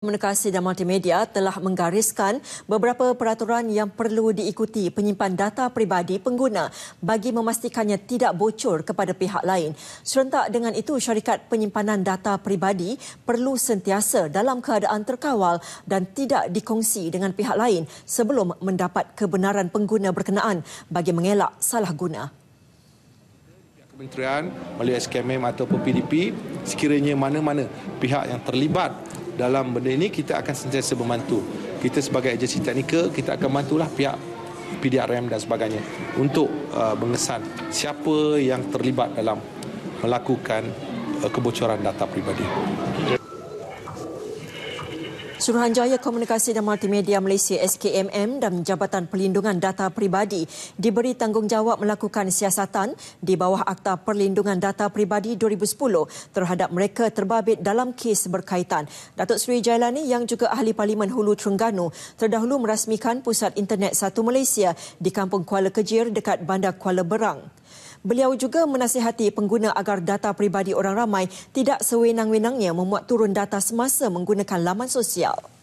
Komunikasi dan Multimedia telah menggariskan beberapa peraturan yang perlu diikuti penyimpan data peribadi pengguna bagi memastikannya tidak bocor kepada pihak lain. Serentak dengan itu, syarikat penyimpanan data peribadi perlu sentiasa dalam keadaan terkawal dan tidak dikongsi dengan pihak lain sebelum mendapat kebenaran pengguna berkenaan bagi mengelak salah guna. Kementerian melalui SKMM ataupun PDP sekiranya mana-mana pihak yang terlibat dalam benda ini kita akan sentiasa membantu. Kita sebagai agensi teknikal kita akan bantulah pihak PDRM dan sebagainya untuk uh, mengesan siapa yang terlibat dalam melakukan uh, kebocoran data peribadi. Suruhanjaya Komunikasi dan Multimedia Malaysia SKMM dan Jabatan Perlindungan Data Peribadi diberi tanggungjawab melakukan siasatan di bawah Akta Perlindungan Data Peribadi 2010 terhadap mereka terbabit dalam kes berkaitan. Datuk Seri Jailani yang juga Ahli Parlimen Hulu Terengganu terdahulu merasmikan Pusat Internet Satu Malaysia di Kampung Kuala Kejir dekat Bandar Kuala Berang. Beliau juga menasihati pengguna agar data peribadi orang ramai tidak sewenang-wenangnya memuat turun data semasa menggunakan laman sosial.